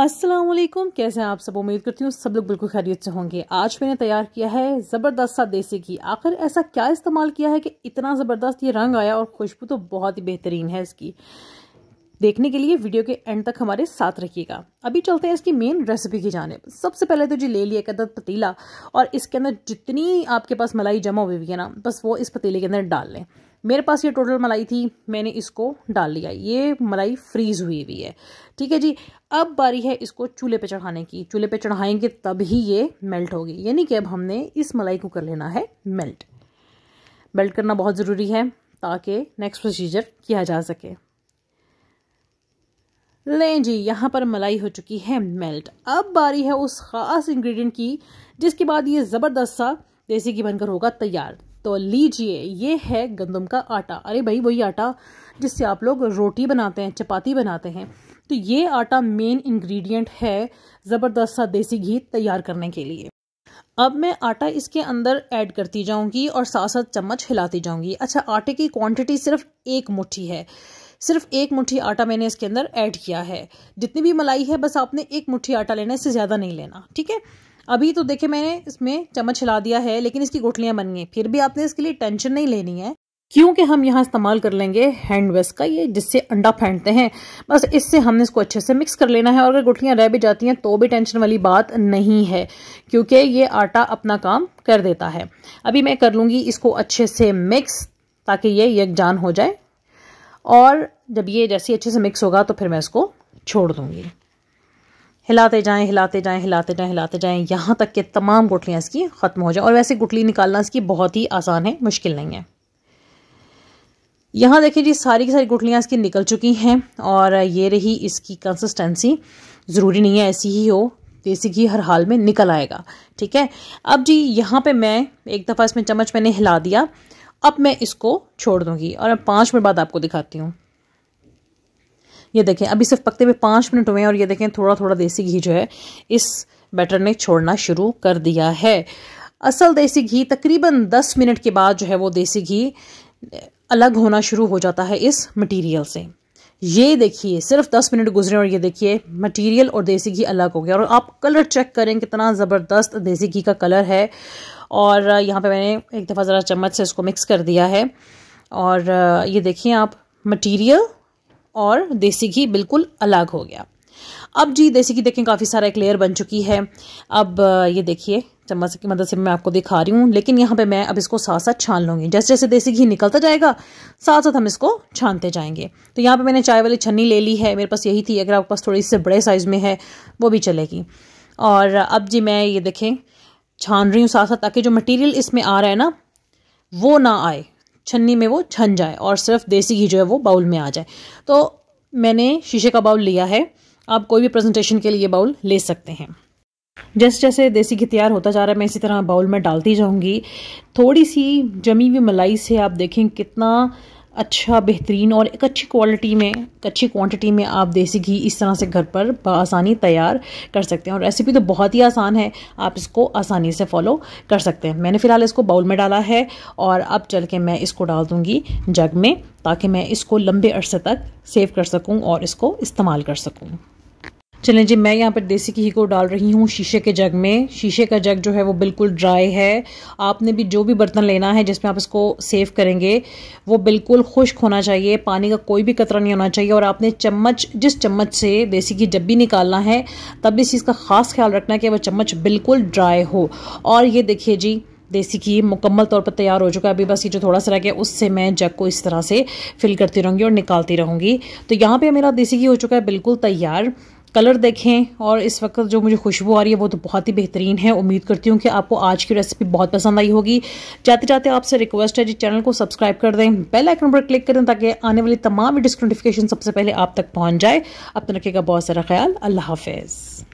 अस्सलाम वालेकुम कैसे हैं आप सब उम्मीद करती हूँ सब लोग बिल्कुल खैरियत से होंगे आज मैंने तैयार किया है ज़बरदस्त सा देसी घी आखिर ऐसा क्या इस्तेमाल किया है कि इतना ज़बरदस्त ये रंग आया और खुशबू तो बहुत ही बेहतरीन है इसकी देखने के लिए वीडियो के एंड तक हमारे साथ रखिएगा अभी चलते हैं इसकी मेन रेसिपी की जानब सबसे पहले तो जी ले लिया एक अदद पतीला और इसके अंदर जितनी आपके पास मलाई जमा हुई हुई है ना बस वो इस पतीले के अंदर डाल लें मेरे पास ये टोटल मलाई थी मैंने इसको डाल लिया ये मलाई फ्रीज़ हुई हुई है ठीक है जी अब बारी है इसको चूल्हे पे चढ़ाने की चूल्हे पे चढ़ाएंगे तब ही ये मेल्ट होगी यानी कि अब हमने इस मलाई को कर लेना है मेल्ट मेल्ट करना बहुत ज़रूरी है ताकि नेक्स्ट प्रोसीजर किया जा सके लें जी यहाँ पर मलाई हो चुकी है मेल्ट अब बारी है उस ख़ास इंग्रेडिएंट की जिसके बाद ये ज़बरदस्त सा देसी घी बनकर होगा तैयार तो लीजिए ये है गंदम का आटा अरे भाई वही आटा जिससे आप लोग रोटी बनाते हैं चपाती बनाते हैं तो ये आटा मेन इंग्रेडिएंट है ज़बरदस्त सा देसी घी तैयार करने के लिए अब मैं आटा इसके अंदर ऐड करती जाऊंगी और साथ साथ चम्मच हिलाती जाऊंगी अच्छा आटे की क्वांटिटी सिर्फ एक मुट्ठी है सिर्फ एक मुट्ठी आटा मैंने इसके अंदर ऐड किया है जितनी भी मलाई है बस आपने एक मुट्ठी आटा लेना इससे ज़्यादा नहीं लेना ठीक है अभी तो देखे मैंने इसमें चम्मच हिला दिया है लेकिन इसकी गोटलियाँ बन गई फिर भी आपने इसके लिए टेंशन नहीं लेनी है क्योंकि हम यहाँ इस्तेमाल कर लेंगे हैंड वेस्ट का ये जिससे अंडा फेंटते हैं बस इससे हमने इसको अच्छे से मिक्स कर लेना है और अगर गुठलियाँ रह भी जाती हैं तो भी टेंशन वाली बात नहीं है क्योंकि ये आटा अपना काम कर देता है अभी मैं कर लूँगी इसको अच्छे से मिक्स ताकि ये यकजान हो जाए और जब ये जैसे अच्छे से मिक्स होगा तो फिर मैं इसको छोड़ दूंगी हिलाते जाएं हिलाते जाएं हिलाते जाएं हिलाते जाएं यहाँ तक के तमाम गुटलियाँ इसकी ख़त्म हो जाए और वैसे गुटली निकालना इसकी बहुत ही आसान है मुश्किल नहीं है यहाँ देखिए जी सारी की सारी गुटलियाँ इसकी निकल चुकी हैं और ये रही इसकी कंसिस्टेंसी ज़रूरी नहीं है ऐसी ही हो देसी घी हर हाल में निकल आएगा ठीक है अब जी यहाँ पे मैं एक दफ़ा इसमें चम्मच मैंने हिला दिया अब मैं इसको छोड़ दूंगी और अब पाँच मिनट बाद आपको दिखाती हूँ ये देखें अभी सिर्फ पकते हुए पाँच मिनट हुए हैं और ये देखें थोड़ा थोड़ा देसी घी जो है इस बैटर ने छोड़ना शुरू कर दिया है असल देसी घी तकरीबन दस मिनट के बाद जो है वो देसी घी अलग होना शुरू हो जाता है इस मटेरियल से ये देखिए सिर्फ दस मिनट गुजरे और ये देखिए मटेरियल और देसी घी अलग हो गया और आप कलर चेक करें कितना ज़बरदस्त देसी घी का कलर है और यहाँ पे मैंने एक दफ़ा ज़रा चम्मच से इसको मिक्स कर दिया है और ये देखिए आप मटेरियल और देसी घी बिल्कुल अलग हो गया अब जी देसी घी देखें काफ़ी सारा एक लेयर बन चुकी है अब ये देखिए चम्मच की मदद से मैं आपको दिखा रही हूँ लेकिन यहाँ पे मैं अब इसको साथ साथ छान लूँगी जैसे जैसे देसी घी निकलता जाएगा साथ साथ हम इसको छानते जाएंगे तो यहाँ पे मैंने चाय वाली छन्नी ले ली है मेरे पास यही थी अगर आपके पास थोड़ी इससे बड़े साइज़ में है वो भी चलेगी और अब जी मैं ये देखें छान रही हूँ साथ साथ ताकि जो मटीरियल इसमें आ रहा है ना वो ना आए छन्नी में वो छन जाए और सिर्फ देसी घी जो है वो बाउल में आ जाए तो मैंने शीशे का बाउल लिया है आप कोई भी प्रेजेंटेशन के लिए बाउल ले सकते हैं जैसे जैसे देसी घी तैयार होता जा रहा है मैं इसी तरह बाउल में डालती जाऊंगी थोड़ी सी जमी हुई मलाई से आप देखें कितना अच्छा बेहतरीन और एक अच्छी क्वालिटी में एक अच्छी क्वांटिटी में आप देसी घी इस तरह से घर पर आसानी तैयार कर सकते हैं और रेसिपी तो बहुत ही आसान है आप इसको आसानी से फॉलो कर सकते हैं मैंने फ़िलहाल इसको बाउल में डाला है और अब चल के मैं इसको डाल दूँगी जग में ताकि मैं इसको लंबे अरसे तक सेव कर सकूँ और इसको इस्तेमाल कर सकूँ चलें जी मैं यहाँ पर देसी घी को डाल रही हूँ शीशे के जग में शीशे का जग जो है वो बिल्कुल ड्राई है आपने भी जो भी बर्तन लेना है जिसमें आप इसको सेव करेंगे वो बिल्कुल खुश्क होना चाहिए पानी का कोई भी कतरा नहीं होना चाहिए और आपने चम्मच जिस चम्मच से देसी घी जब भी निकालना है तब इस चीज़ का ख़ास ख्याल रखना कि वह चम्मच बिल्कुल ड्राई हो और ये देखिए जी देसी घी मुकम्मल तौर पर तैयार हो चुका है अभी बस ये जो थोड़ा सा रह गया उससे मैं जग को इस तरह से फिल करती रहूँगी और निकालती रहूँगी तो यहाँ पे मेरा देसी घी हो चुका है बिल्कुल तैयार कलर देखें और इस वक्त जो मुझे खुशबू आ रही है वो तो बहुत ही बेहतरीन है उम्मीद करती हूँ कि आपको आज की रेसिपी बहुत पसंद आई होगी जाते जाते आपसे रिक्वेस्ट है जी चैनल को सब्सक्राइब कर दें बेल आइकन पर क्लिक करें ताकि आने वाली तमाम की नोटिफिकेशन सबसे पहले आप तक पहुँच जाए अब तक रखिएगा बहुत सारा ख्याल अल्लाह हाफिज़